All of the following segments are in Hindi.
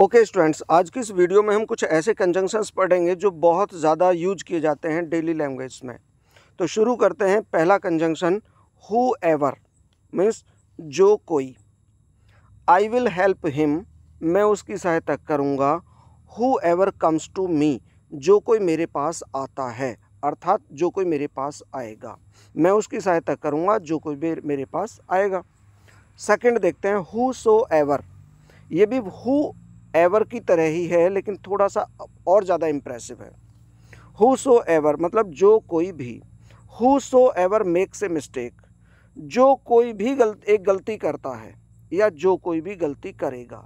ओके okay स्टूडेंट्स आज की इस वीडियो में हम कुछ ऐसे कंजंक्शंस पढ़ेंगे जो बहुत ज़्यादा यूज किए जाते हैं डेली लैंग्वेज में तो शुरू करते हैं पहला कंजंक्शन हु एवर मीन्स जो कोई आई विल हेल्प हिम मैं उसकी सहायता करूँगा whoever comes to me जो कोई मेरे पास आता है अर्थात जो कोई मेरे पास आएगा मैं उसकी सहायता करूँगा जो कोई मेरे पास आएगा सेकेंड देखते हैं हु सो एवर ये भी हु एवर की तरह ही है लेकिन थोड़ा सा और ज़्यादा इम्प्रेसिव है हु सो एवर मतलब जो कोई भी whosoever makes a mistake जो कोई भी गलत एक गलती करता है या जो कोई भी गलती करेगा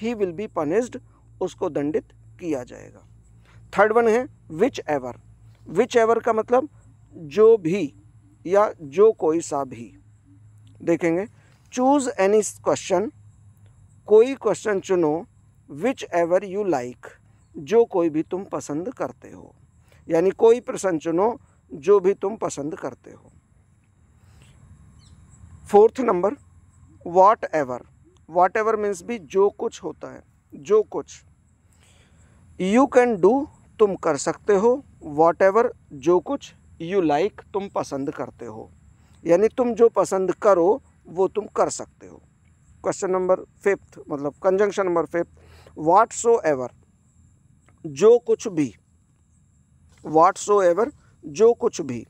ही विल बी पनिस्ड उसको दंडित किया जाएगा थर्ड वन है विच एवर विच एवर का मतलब जो भी या जो कोई सा भी देखेंगे चूज़ एनी क्वेश्चन कोई क्वेश्चन चुनो विच एवर यू लाइक जो कोई भी तुम पसंद करते हो यानी कोई प्रसन्न चुनो जो भी तुम पसंद करते हो fourth number whatever whatever means भी जो कुछ होता है जो कुछ यू कैन डू तुम कर सकते हो वाट एवर जो कुछ यू लाइक like, तुम पसंद करते हो यानी तुम जो पसंद करो वो तुम कर सकते हो क्वेश्चन नंबर फिफ्थ मतलब conjunction number fifth whatsoever जो कुछ भी वाट सो एवर जो कुछ भी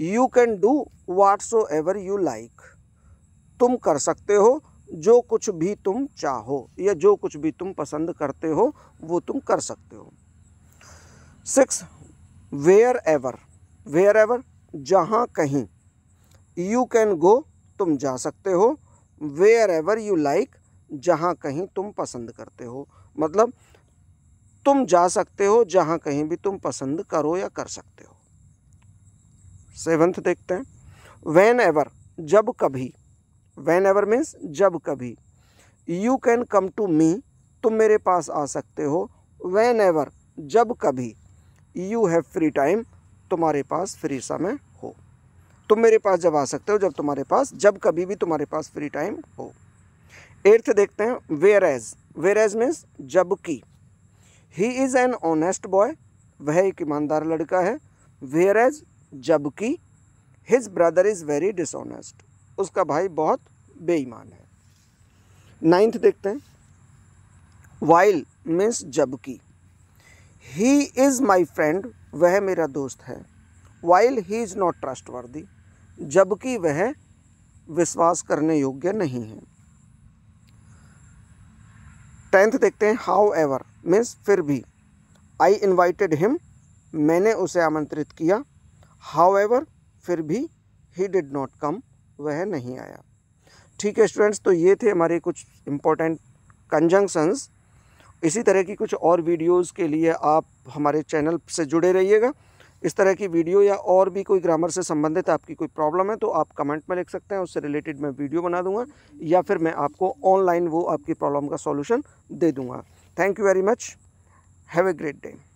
you can do whatsoever you like तुम कर सकते हो जो कुछ भी तुम चाहो या जो कुछ भी तुम पसंद करते हो वो तुम कर सकते हो six wherever wherever जहाँ कहीं यू कैन गो तुम जा सकते हो वेयर एवर यू लाइक जहाँ कहीं तुम पसंद करते हो मतलब तुम जा सकते हो जहाँ कहीं भी तुम पसंद करो या कर सकते हो सेवेंथ देखते हैं वैन एवर जब कभी वैन एवर मीन्स जब कभी you can come to me तुम मेरे पास आ सकते हो वैन एवर जब कभी यू हैव फ्री टाइम तुम्हारे पास फ्री समय हो तुम मेरे पास जब आ सकते हो जब तुम्हारे पास जब कभी भी तुम्हारे पास फ्री टाइम हो एट्थ देखते हैं whereas whereas means जबकि he is an honest boy वह एक ईमानदार लड़का है वेयर एज जबकि his brother is very dishonest उसका भाई बहुत बेईमान है नाइन्थ देखते हैं वाइल मीन्स जबकि ही इज़ माई फ्रेंड वह मेरा दोस्त है while he is not trustworthy जबकि वह विश्वास करने योग्य नहीं है टेंथ देखते हैं हाउ एवर मीन्स फिर भी आई इन्वाइटेड हिम मैंने उसे आमंत्रित किया हाउ एवर फिर भी ही डिड नॉट कम वह नहीं आया ठीक है स्टूडेंट्स तो ये थे हमारे कुछ इम्पोर्टेंट कंजंक्शंस इसी तरह की कुछ और वीडियोस के लिए आप हमारे चैनल से जुड़े रहिएगा इस तरह की वीडियो या और भी कोई ग्रामर से संबंधित आपकी कोई प्रॉब्लम है तो आप कमेंट में लिख सकते हैं उससे रिलेटेड मैं वीडियो बना दूंगा या फिर मैं आपको ऑनलाइन वो आपकी प्रॉब्लम का सॉल्यूशन दे दूंगा thank you very much have a great day